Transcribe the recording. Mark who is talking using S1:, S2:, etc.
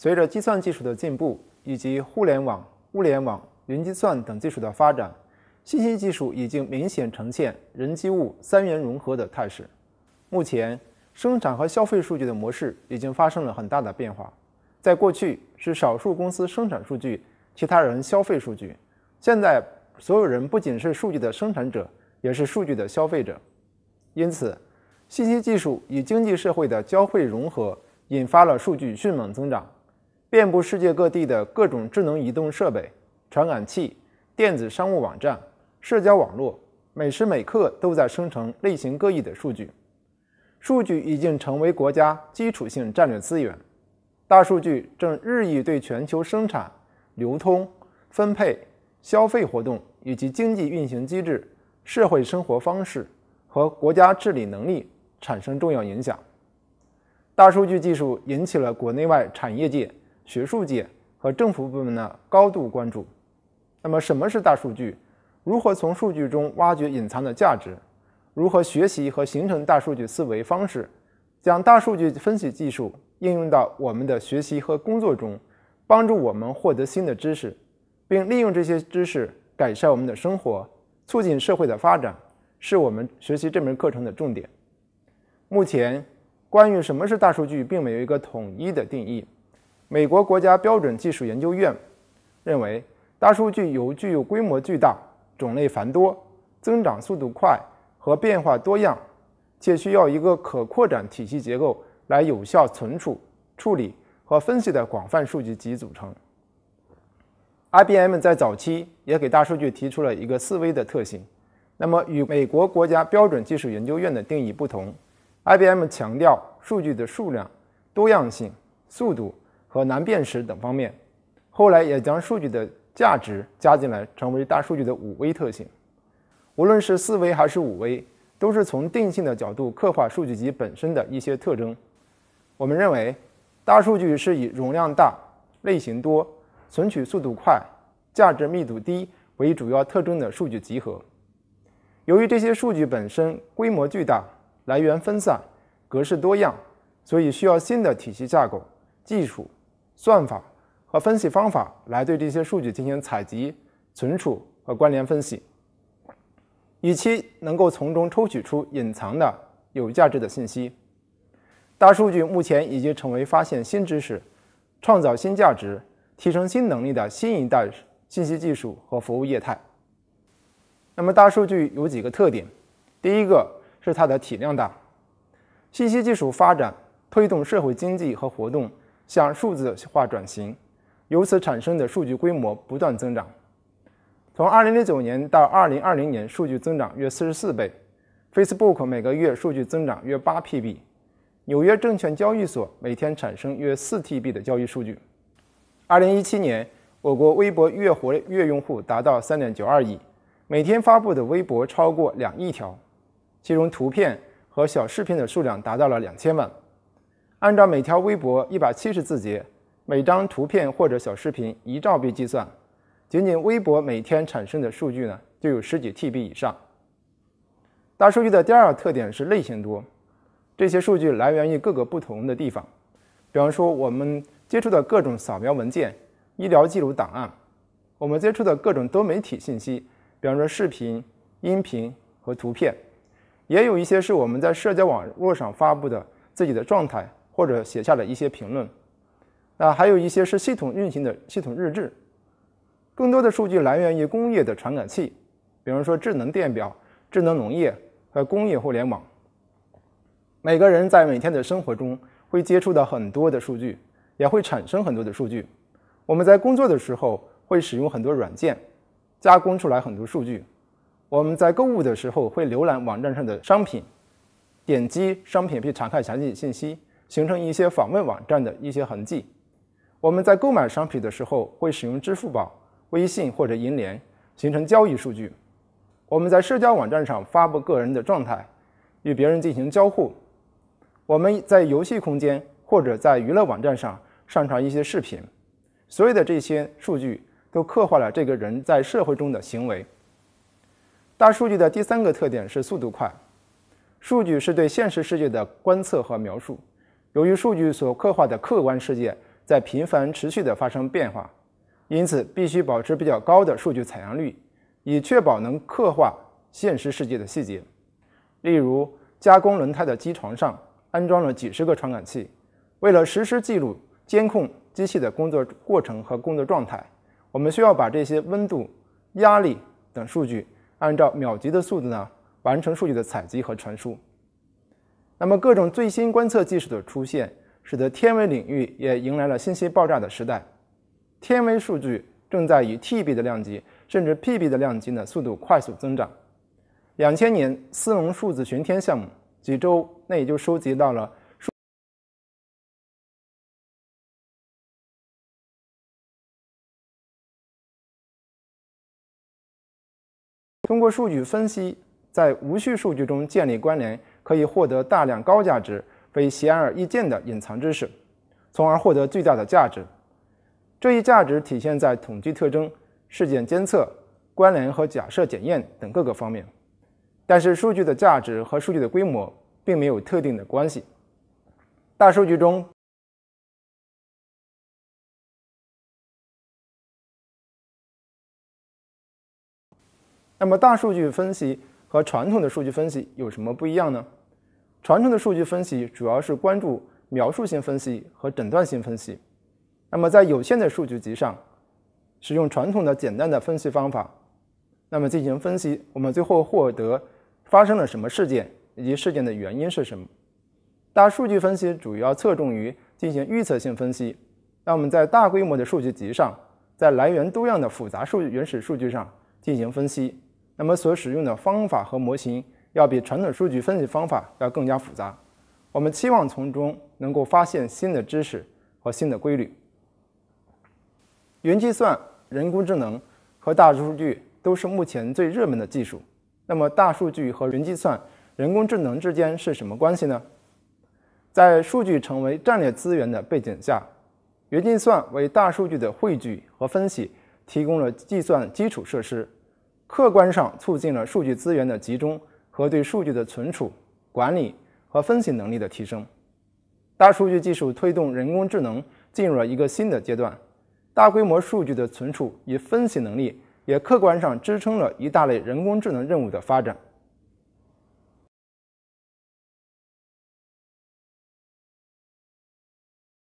S1: 随着计算技术的进步，以及互联网、物联网、云计算等技术的发展，信息技术已经明显呈现人机物三元融合的态势。目前，生产和消费数据的模式已经发生了很大的变化。在过去，是少数公司生产数据，其他人消费数据；现在，所有人不仅是数据的生产者，也是数据的消费者。因此，信息技术与经济社会的交汇融合，引发了数据迅猛增长。遍布世界各地的各种智能移动设备、传感器、电子商务网站、社交网络，每时每刻都在生成类型各异的数据。数据已经成为国家基础性战略资源，大数据正日益对全球生产、流通、分配、消费活动以及经济运行机制、社会生活方式和国家治理能力产生重要影响。大数据技术引起了国内外产业界。学术界和政府部门的高度关注。那么，什么是大数据？如何从数据中挖掘隐藏的价值？如何学习和形成大数据思维方式？将大数据分析技术应用到我们的学习和工作中，帮助我们获得新的知识，并利用这些知识改善我们的生活，促进社会的发展，是我们学习这门课程的重点。目前，关于什么是大数据，并没有一个统一的定义。美国国家标准技术研究院认为，大数据由具有规模巨大、种类繁多、增长速度快和变化多样，且需要一个可扩展体系结构来有效存储、处理和分析的广泛数据集组成。IBM 在早期也给大数据提出了一个四维的特性。那么，与美国国家标准技术研究院的定义不同，IBM 强调数据的数量、多样性、速度。和难辨识等方面，后来也将数据的价值加进来，成为大数据的五维特性。无论是四维还是五维，都是从定性的角度刻画数据集本身的一些特征。我们认为，大数据是以容量大、类型多、存取速度快、价值密度低为主要特征的数据集合。由于这些数据本身规模巨大、来源分散、格式多样，所以需要新的体系架构、技术。算法和分析方法来对这些数据进行采集、存储和关联分析，以期能够从中抽取出隐藏的有价值的信息。大数据目前已经成为发现新知识、创造新价值、提升新能力的新一代信息技术和服务业态。那么，大数据有几个特点：第一个是它的体量大。信息技术发展推动社会经济和活动。向数字化转型，由此产生的数据规模不断增长。从2009年到2020年，数据增长约44倍。Facebook 每个月数据增长约 8PB，纽约证券交易所每天产生约 4TB 的交易数据。2017年，我国微博月活月用户达到3.92亿，每天发布的微博超过2亿条，其中图片和小视频的数量达到了2000万。按照每条微博一百七十字节，每张图片或者小视频一兆 b 计算，仅仅微博每天产生的数据呢就有十几 T B 以上。大数据的第二个特点是类型多，这些数据来源于各个不同的地方，比方说我们接触的各种扫描文件、医疗记录档案，我们接触的各种多媒体信息，比方说视频、音频和图片，也有一些是我们在社交网络上发布的自己的状态。或者写下了一些评论，那还有一些是系统运行的系统日志，更多的数据来源于工业的传感器，比如说智能电表、智能农业和工业互联网。每个人在每天的生活中会接触到很多的数据，也会产生很多的数据。我们在工作的时候会使用很多软件，加工出来很多数据。我们在购物的时候会浏览网站上的商品，点击商品并查看详细信息。形成一些访问网站的一些痕迹。我们在购买商品的时候会使用支付宝、微信或者银联，形成交易数据。我们在社交网站上发布个人的状态，与别人进行交互。我们在游戏空间或者在娱乐网站上上传一些视频。所有的这些数据都刻画了这个人在社会中的行为。大数据的第三个特点是速度快。数据是对现实世界的观测和描述。由于数据所刻画的客观世界在频繁、持续地发生变化，因此必须保持比较高的数据采样率，以确保能刻画现实世界的细节。例如，加工轮胎的机床上安装了几十个传感器，为了实时记录、监控机器的工作过程和工作状态，我们需要把这些温度、压力等数据按照秒级的速度呢完成数据的采集和传输。那么，各种最新观测技术的出现，使得天文领域也迎来了信息爆炸的时代。天文数据正在以 TB 的量级，甚至 PB 的量级呢，速度快速增长。两千年，斯隆数字巡天项目几周内就收集到了。通过数据分析，在无序数据中建立关联。可以获得大量高价值、非显而易见的隐藏知识，从而获得巨大的价值。这一价值体现在统计特征、事件监测、关联和假设检验等各个方面。但是，数据的价值和数据的规模并没有特定的关系。大数据中，那么大数据分析和传统的数据分析有什么不一样呢？传统的数据分析主要是关注描述性分析和诊断性分析。那么，在有限的数据集上，使用传统的简单的分析方法，那么进行分析，我们最后获得发生了什么事件以及事件的原因是什么。大数据分析主要侧重于进行预测性分析。那我们在大规模的数据集上，在来源多样的复杂数原始数据上进行分析，那么所使用的方法和模型。要比传统数据分析方法要更加复杂，我们期望从中能够发现新的知识和新的规律。云计算、人工智能和大数据都是目前最热门的技术。那么，大数据和云计算、人工智能之间是什么关系呢？在数据成为战略资源的背景下，云计算为大数据的汇聚和分析提供了计算基础设施，客观上促进了数据资源的集中。和对数据的存储、管理和分析能力的提升，大数据技术推动人工智能进入了一个新的阶段。大规模数据的存储与分析能力也客观上支撑了一大类人工智能任务的发展。